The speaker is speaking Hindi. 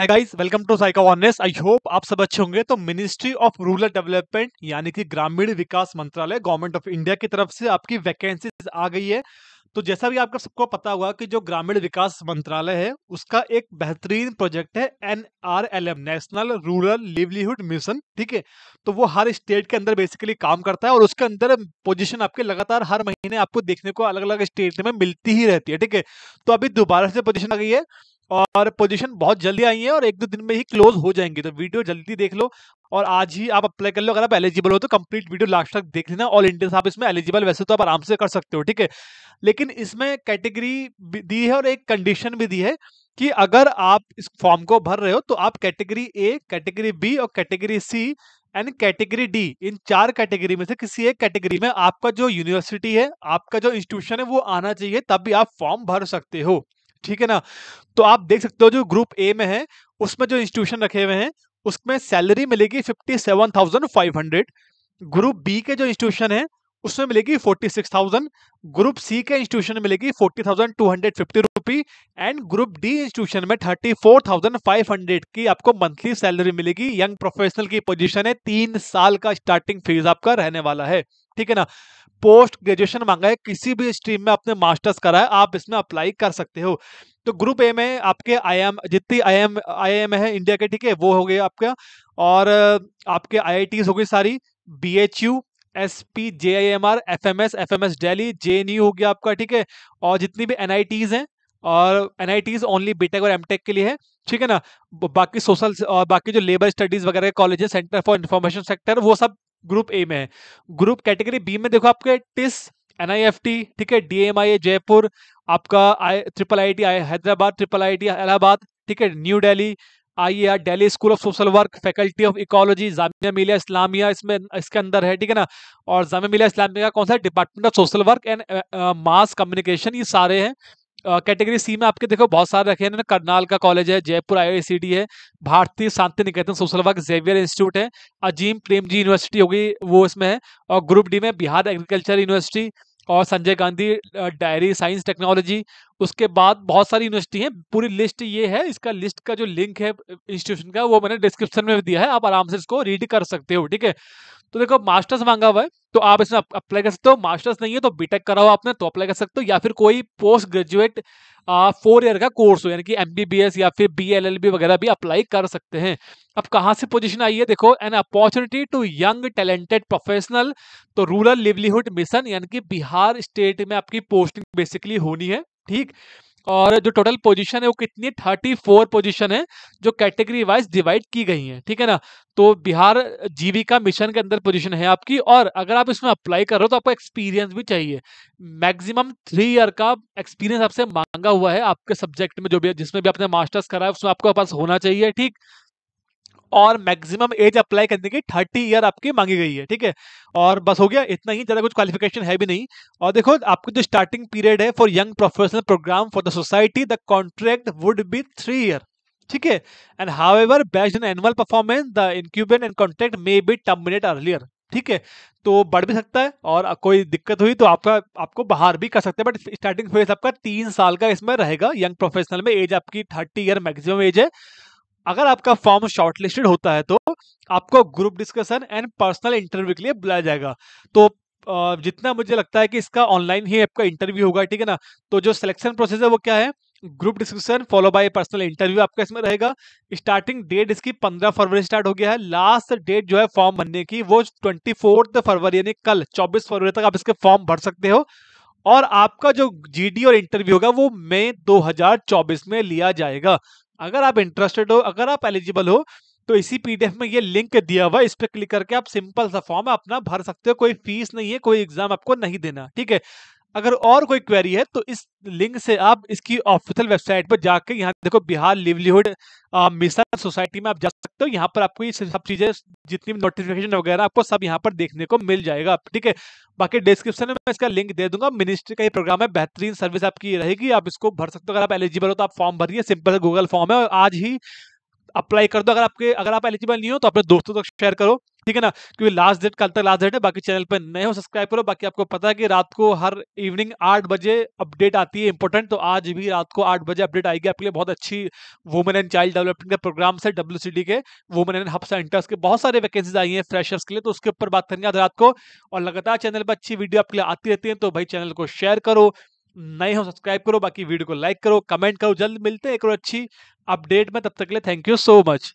है गाइस वेलकम टू साइका वॉननेस आई होप आप सब अच्छे होंगे तो मिनिस्ट्री ऑफ रूरल डेवलपमेंट यानी कि ग्रामीण विकास मंत्रालय गवर्नमेंट ऑफ इंडिया की तरफ से आपकी वैकेंसीज आ गई है तो जैसा भी आपका सबको पता हुआ कि जो ग्रामीण विकास मंत्रालय है उसका एक बेहतरीन प्रोजेक्ट है N R L M national rural livelihood mission ठीक है तो वो हर स्टेट के अंदर बेसिकली काम करता है और उसके अंदर पोजीशन आपके लगातार हर महीने आपको देखने को अलग अलग स्टेट में मिलती ही रहती है ठीक है तो अभी दोबारा से पोजिशन आ गई है और पोजीशन बहुत जल्दी आई है और एक दो दिन में ही क्लोज हो जाएंगे तो वीडियो जल्दी देख लो और आज ही आप अप्लाई कर लो अगर आप एलिजिबल हो तो कंप्लीट वीडियो लास्ट तक देख लेना ऑल इंडियंस आप इसमें एलिजिबल वैसे तो आप आराम से कर सकते हो ठीक है लेकिन इसमें कैटेगरी दी है और एक कंडीशन भी दी है कि अगर आप इस फॉर्म को भर रहे हो तो आप कैटेगरी ए कैटेगरी बी और category C and category D इन चार कैटेगरी में से किसी एक कैटेगरी में आपका जो यूनिवर्सिटी है आपका जो इंस्टीट्यूशन है वो आना चाहिए तब भी आप फॉर्म भर सकते हो ठीक है ना तो आप देख सकते हो जो ग्रुप ए में है उसमें जो इंस्टीट्यूशन रखे हुए हैं उसमें सैलरी मिलेगी fifty seven thousand five hundred group B के जो इंस्टीट्यूशन है उसमें मिलेगी forty six thousand group C के इंस्टीट्यूशन मिलेगी forty thousand two hundred fifty rupee and group D institution में thirty four thousand five hundred की आपको मंथली सैलरी मिलेगी यंग प्रोफेशनल की पोजीशन है तीन साल का स्टार्टिंग फीस आपका रहने वाला है ठीक है ना पोस्ट ग्रेजुएशन मांगा है किसी भी स्ट्रीम में आपने मास्टर्स करा है आप इसमें अप्लाई कर सकते हो तो ग्रुप ए में आपके आई एम जितनी आई एम आई एम है इंडिया के ठीक है वो हो गए आपका और आपके आई आई टीज हो गई सारी B H U S P J I M R F M S F M S Delhi J N U हो गया आपका ठीक है और जितनी भी एन आई टीज हैं और N I Ts only BTech और एमटेक के लिए है ठीक है ना बाकी सोशल और बाकी जो लेबर स्टडीज वगैरह college centre for information sector वो सब ग्रुप ए में है ग्रुप कैटेगरी बी में देखो आपके टिस एनआईएफटी ठीक है डीएमआई जयपुर आपका I triple I T I Hyderabad triple I T Allahabad ठीक है New Delhi I R Delhi school of social work faculty of ecology Jamia Millia Islamia इसमें इसके अंदर है ठीक है ना और जामिया मिलिया इस्लामिया कौन सा department of social work and mass communication ये सारे हैं कैटेगरी सी में आपके देखो बहुत सारे रखे हैं करनाल का कॉलेज है जयपुर आई है Bharatiya Shanti Niketan social work Xavier institute है अजीम प्रेम जी यूनिवर्सिटी होगी वो इसमें है और ग्रुप डी में बिहार एग्रीकल्चर यूनिवर्सिटी और Sanjay Gandhi dairy science technology उसके बाद बहुत सारी यूनिवर्सिटी हैं पूरी लिस्ट ये है इसका लिस्ट का जो लिंक है इंस्टीट्यूशन का वो मैंने डिस्क्रिप्शन में दिया है आप आराम से इसको रीड कर सकते हो ठीक है तो देखो मास्टर्स मांगा हुआ है तो आप इसमें अप्लाई कर सकते हो मास्टर्स नहीं है तो बीटेक करा हुआ आपने तो अप्लाई कर सकते हो या फिर कोई पोस्ट ग्रेजुएट फोर ईयर का कोर्स हो यानी कि एमबीबीएस या फिर बीएलएलबी वगैरह भी अप्लाई कर सकते हैं अब कहाँ से पोजीशन आई है देखो an opportunity to young talented professional तो रूरल लिवलीहुड मिशन यानी कि बिहार स्टेट में आपकी पोस्टिंग बेसिकली होनी है ठीक और जो टोटल पोजीशन है वो कितनी थर्टी फोर पोजिशन है जो कैटेगरी वाइज डिवाइड की गई है ठीक है ना तो बिहार जीविका मिशन के अंदर पोजीशन है आपकी और अगर आप इसमें अप्लाई कर रहे हो तो आपको एक्सपीरियंस भी चाहिए मैक्सिमम थ्री ईयर का एक्सपीरियंस आपसे मांगा हुआ है आपके सब्जेक्ट में जो भी जिसमें भी आपने मास्टर्स करा है उसमें आपके पास होना चाहिए ठीक और मैक्सिमम एज अप्लाई करने की थर्टी ईयर आपकी मांगी गई है ठीक है और बस हो गया इतना ही ज़्यादा कुछ क्वालिफिकेशन है भी नहीं और देखो आपकी जो स्टार्टिंग पीरियड है for young professional programme for the society the contract would be three year ठीक है and however based in annual performance the incumbent and contract may be terminate earlier ठीक है तो बढ़ भी सकता है और कोई दिक्कत हुई तो आपका आपको बाहर भी कर सकते हैं बट स्टार्टिंग फेज आपका तीन साल का इसमें रहेगा यंग प्रोफेशनल में एज आपकी थर्टी ईयर मैक्सिमम एज है अगर आपका फॉर्म शॉर्टलिस्टेड होता है तो आपको group discussion and personal interview के लिए बुलाया जाएगा तो जितना मुझे लगता है कि इसका ऑनलाइन ही आपका इंटरव्यू होगा ठीक है ना तो जो सिलेक्शन प्रोसेस है वो क्या है group discussion follow by personal interview आपका इसमें रहेगा स्टार्टिंग डेट इसकी 15 फरवरी स्टार्ट हो गया है लास्ट डेट जो है फॉर्म भरने की वो ट्वेंटी फरवरी यानी कल 24 फरवरी तक आप इसके फॉर्म भर सकते हो और आपका जो जीडी और इंटरव्यू होगा वो मई 2024 में लिया जाएगा अगर आप इंटरेस्टेड हो अगर आप एलिजिबल हो तो इसी पीडीएफ में ये लिंक दिया हुआ है इस पर क्लिक करके आप सिंपल सा फॉर्म अपना भर सकते हो कोई फीस नहीं है कोई एग्जाम आपको नहीं देना ठीक है अगर और कोई क्वेरी है तो इस लिंक से आप इसकी ऑफिशियल वेबसाइट पर जाकर यहाँ देखो बिहार लिवलीहुड मिशन सोसाइटी में आप जा सकते हो यहाँ पर आपको ये सब चीजें जितनी भी नोटिफिकेशन वगैरह आपको सब यहाँ पर देखने को मिल जाएगा ठीक है बाकी डिस्क्रिप्शन में मैं इसका लिंक दे दूंगा मिनिस्ट्री का ये प्रोग्राम है बेहतरीन सर्विस आपकी रहेगी आप इसको भर सकते हो अगर आप एलिजिबल हो तो आप फॉर्म भरिए सिंपल गूगल फॉर्म है और आज ही अप्लाई कर दो अगर आपके अगर आप एलिजिबल नहीं हो तो अपने दोस्तों तक शेयर करो ठीक है ना क्योंकि लास्ट डेट कल तक लास्ट डेट है बाकी चैनल पर नए हो सब्सक्राइब करो बाकी आपको पता है कि रात को हर इवनिंग आठ बजे अपडेट आती है इंपॉर्टेंट तो आज भी रात को आठ बजे अपडेट आएगी आपके लिए बहुत अच्छी वुमेन एंड चाइल्ड डेवलपमेंट के प्रोग्राम से डब्ल्यू के वुमेन एंड हब सेंटर्स के बहुत सारे वैकेंसीज आई है फ्रेशर्स के लिए तो उसके ऊपर बात करेंगे आज रात को और लगातार चैनल पर अच्छी वीडियो आपके लिए आती रहती है तो भाई चैनल को शेयर करो नए हो सब्सक्राइब करो बाकी वीडियो को लाइक करो कमेंट करो जल्द मिलते हैं एक और अच्छी अपडेट में तब तक के लिए थैंक यू सो मच